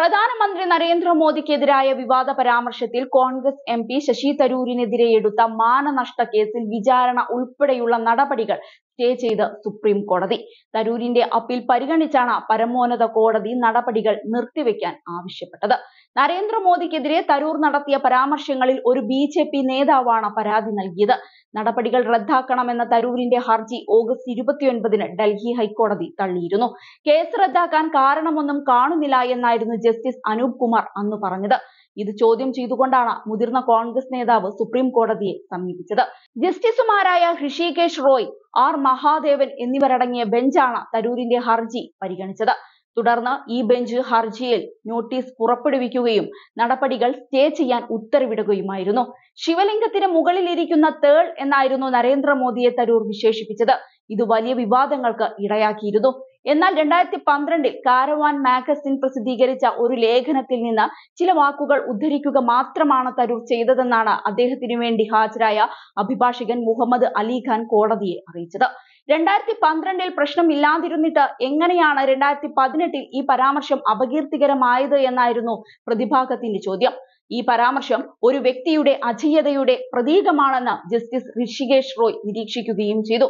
പ്രധാനമന്ത്രി നരേന്ദ്രമോദിക്കെതിരായ വിവാദ പരാമർശത്തിൽ കോൺഗ്രസ് എം പി ശശി തരൂരിനെതിരെ എടുത്ത മാനനഷ്ട കേസിൽ വിചാരണ ഉൾപ്പെടെയുള്ള നടപടികൾ സ്റ്റേ ചെയ്ത് സുപ്രീം കോടതി തരൂരിന്റെ അപ്പീൽ പരിഗണിച്ചാണ് പരമോന്നത കോടതി നടപടികൾ നിർത്തിവെക്കാൻ ആവശ്യപ്പെട്ടത് നരേന്ദ്രമോദിക്കെതിരെ തരൂർ നടത്തിയ പരാമർശങ്ങളിൽ ഒരു ബി ജെ പി നേതാവാണ് പരാതി നൽകിയത് നടപടികൾ റദ്ദാക്കണമെന്ന തരൂരിന്റെ ഹർജി ഓഗസ്റ്റ് ഇരുപത്തിയൊൻപതിന് ഡൽഹി ഹൈക്കോടതി തള്ളിയിരുന്നു കേസ് റദ്ദാക്കാൻ കാരണമൊന്നും കാണുന്നില്ല എന്നായിരുന്നു ജസ്റ്റിസ് അനൂപ് കുമാർ അന്ന് പറഞ്ഞത് ഇത് ചോദ്യം ചെയ്തുകൊണ്ടാണ് മുതിർന്ന കോൺഗ്രസ് നേതാവ് സുപ്രീം കോടതിയെ സമീപിച്ചത് ജസ്റ്റിസുമാരായ ഹൃഷികേഷ് റോയ് ആർ മഹാദേവൻ എന്നിവരടങ്ങിയ ബെഞ്ചാണ് തരൂരിന്റെ ഹർജി പരിഗണിച്ചത് തുടർന്ന് ഈ ബെഞ്ച് ഹർജിയിൽ നോട്ടീസ് പുറപ്പെടുവിക്കുകയും നടപടികൾ സ്റ്റേ ചെയ്യാൻ ഉത്തരവിടുകയുമായിരുന്നു ശിവലിംഗത്തിന് മുകളിലിരിക്കുന്ന തേൾ എന്നായിരുന്നു നരേന്ദ്രമോദിയെ തരൂർ വിശേഷിപ്പിച്ചത് ഇത് വലിയ വിവാദങ്ങൾക്ക് ഇടയാക്കിയിരുന്നു എന്നാൽ രണ്ടായിരത്തി പന്ത്രണ്ടിൽ കാരവാൻ മാഗസിൻ പ്രസിദ്ധീകരിച്ച ഒരു ലേഖനത്തിൽ നിന്ന് ചില വാക്കുകൾ ഉദ്ധരിക്കുക മാത്രമാണ് തരൂർ ചെയ്തതെന്നാണ് അദ്ദേഹത്തിനു വേണ്ടി ഹാജരായ അഭിഭാഷകൻ മുഹമ്മദ് അലി ഖാൻ കോടതിയെ അറിയിച്ചത് രണ്ടായിരത്തി പന്ത്രണ്ടിൽ ഇല്ലാതിരുന്നിട്ട് എങ്ങനെയാണ് രണ്ടായിരത്തി പതിനെട്ടിൽ ഈ പരാമർശം അപകീർത്തികരമായത് എന്നായിരുന്നു പ്രതിഭാഗത്തിന്റെ ചോദ്യം ഈ പരാമർശം ഒരു വ്യക്തിയുടെ അജയ്യതയുടെ പ്രതീകമാണെന്ന് ജസ്റ്റിസ് ഋഷികേശ് റോയ് നിരീക്ഷിക്കുകയും ചെയ്തു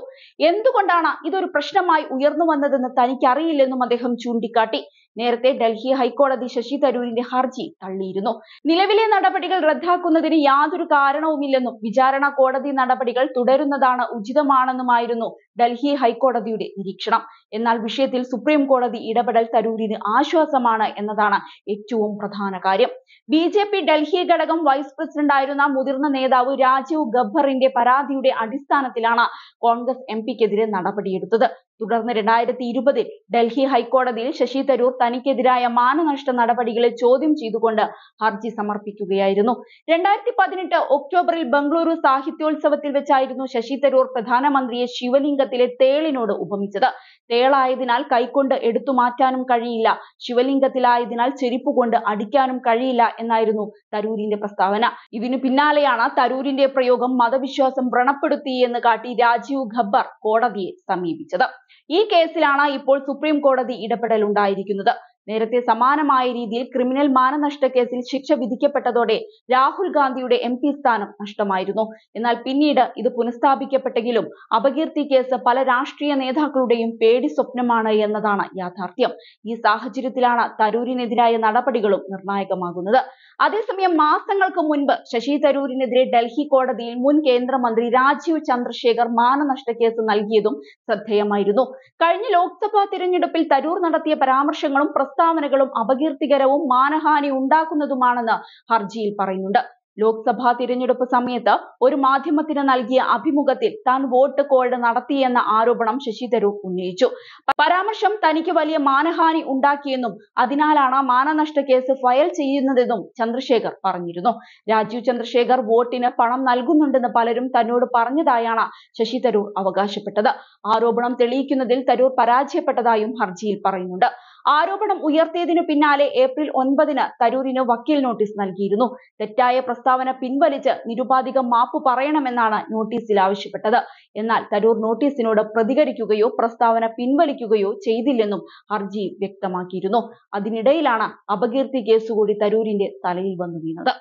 എന്തുകൊണ്ടാണ് ഇതൊരു പ്രശ്നമായി ഉയർന്നു വന്നതെന്ന് തനിക്കറിയില്ലെന്നും അദ്ദേഹം ചൂണ്ടിക്കാട്ടി നേരത്തെ ഡൽഹി ഹൈക്കോടതി ശശി തരൂരിന്റെ ഹർജി തള്ളിയിരുന്നു നിലവിലെ നടപടികൾ റദ്ദാക്കുന്നതിന് യാതൊരു കാരണവുമില്ലെന്നും വിചാരണ കോടതി നടപടികൾ തുടരുന്നതാണ് ഉചിതമാണെന്നുമായിരുന്നു ഡൽഹി ഹൈക്കോടതിയുടെ നിരീക്ഷണം എന്നാൽ വിഷയത്തിൽ സുപ്രീം കോടതി ഇടപെടൽ തരൂരിന് ആശ്വാസമാണ് എന്നതാണ് ഏറ്റവും പ്രധാന കാര്യം ബി ജെ പി ഡൽഹി ഘടകം വൈസ് പ്രസിഡന്റായിരുന്ന മുതിർന്ന നേതാവ് രാജീവ് ഗബ്ബറിന്റെ പരാതിയുടെ അടിസ്ഥാനത്തിലാണ് കോൺഗ്രസ് എം പിക്കെതിരെ നടപടിയെടുത്തത് തുടർന്ന് രണ്ടായിരത്തി ഇരുപതിൽ ഡൽഹി ഹൈക്കോടതിയിൽ ശശി തരൂർ തനിക്കെതിരായ മാനനഷ്ട നടപടികളെ ചോദ്യം ചെയ്തുകൊണ്ട് ഹർജി സമർപ്പിക്കുകയായിരുന്നു രണ്ടായിരത്തി പതിനെട്ട് ഒക്ടോബറിൽ ബംഗളൂരു സാഹിത്യോത്സവത്തിൽ വെച്ചായിരുന്നു ശശി തരൂർ പ്രധാനമന്ത്രിയെ ശിവലിംഗത്തിലെ തേളിനോട് ഉപമിച്ചത് തേളായതിനാൽ കൈകൊണ്ട് എടുത്തു മാറ്റാനും കഴിയില്ല ശിവലിംഗത്തിലായതിനാൽ ചെരിപ്പ് കൊണ്ട് അടിക്കാനും കഴിയില്ല എന്നായിരുന്നു തരൂരിന്റെ പ്രസ്താവന ഇതിനു പിന്നാലെയാണ് തരൂരിന്റെ പ്രയോഗം മതവിശ്വാസം വ്രണപ്പെടുത്തി എന്ന് കാട്ടി രാജീവ് ഖബ്ബർ കോടതിയെ സമീപിച്ചത് ഈ കേസിലാണ് ഇപ്പോൾ സുപ്രീം കോടതി ഇടപെടലുണ്ടായിരിക്കുന്നത് നേരത്തെ സമാനമായ രീതിയിൽ ക്രിമിനൽ മാനനഷ്ട കേസിൽ ശിക്ഷ വിധിക്കപ്പെട്ടതോടെ രാഹുൽ ഗാന്ധിയുടെ എം പി സ്ഥാനം നഷ്ടമായിരുന്നു എന്നാൽ പിന്നീട് ഇത് പുനഃസ്ഥാപിക്കപ്പെട്ടെങ്കിലും അപകീർത്തി കേസ് പല രാഷ്ട്രീയ നേതാക്കളുടെയും പേടി സ്വപ്നമാണ് എന്നതാണ് യാഥാർത്ഥ്യം ഈ സാഹചര്യത്തിലാണ് തരൂരിനെതിരായ നടപടികളും നിർണായകമാകുന്നത് അതേസമയം മാസങ്ങൾക്ക് മുൻപ് ശശി തരൂരിനെതിരെ ഡൽഹി കോടതിയിൽ മുൻ കേന്ദ്രമന്ത്രി രാജീവ് ചന്ദ്രശേഖർ മാനനഷ്ട കേസ് നൽകിയതും ശ്രദ്ധേയമായിരുന്നു കഴിഞ്ഞ ലോക്സഭാ തിരഞ്ഞെടുപ്പിൽ തരൂർ നടത്തിയ പരാമർശങ്ങളും പ്രസ്താവനകളും അപകീർത്തികരവും മാനഹാനി ഉണ്ടാക്കുന്നതുമാണെന്ന് ഹർജിയിൽ പറയുന്നുണ്ട് ലോക്സഭാ തിരഞ്ഞെടുപ്പ് സമയത്ത് ഒരു മാധ്യമത്തിന് നൽകിയ അഭിമുഖത്തിൽ താൻ വോട്ട് കോൾഡ് നടത്തിയെന്ന ആരോപണം ശശി തരൂർ ഉന്നയിച്ചു പരാമർശം തനിക്ക് വലിയ മാനഹാനി ഉണ്ടാക്കിയെന്നും അതിനാലാണ് മാനനഷ്ട കേസ് ഫയൽ ചെയ്യുന്നതെന്നും ചന്ദ്രശേഖർ പറഞ്ഞിരുന്നു രാജീവ് ചന്ദ്രശേഖർ വോട്ടിന് പണം നൽകുന്നുണ്ടെന്ന് പലരും തന്നോട് പറഞ്ഞതായാണ് ശശി തരൂർ അവകാശപ്പെട്ടത് ആരോപണം തെളിയിക്കുന്നതിൽ തരൂർ പരാജയപ്പെട്ടതായും ഹർജിയിൽ പറയുന്നുണ്ട് ആരോപണം ഉയർത്തിയതിനു പിന്നാലെ ഏപ്രിൽ ഒൻപതിന് തരൂരിന് വക്കീൽ നോട്ടീസ് നൽകിയിരുന്നു തെറ്റായ പ്രസ്താവന പിൻവലിച്ച് നിരുപാധികം മാപ്പ് പറയണമെന്നാണ് നോട്ടീസിൽ ആവശ്യപ്പെട്ടത് എന്നാൽ തരൂർ നോട്ടീസിനോട് പ്രതികരിക്കുകയോ പ്രസ്താവന പിൻവലിക്കുകയോ ചെയ്തില്ലെന്നും ഹർജിയിൽ വ്യക്തമാക്കിയിരുന്നു അതിനിടയിലാണ് അപകീർത്തി കേസ് കൂടി തരൂരിന്റെ തലയിൽ വന്നു വീണത്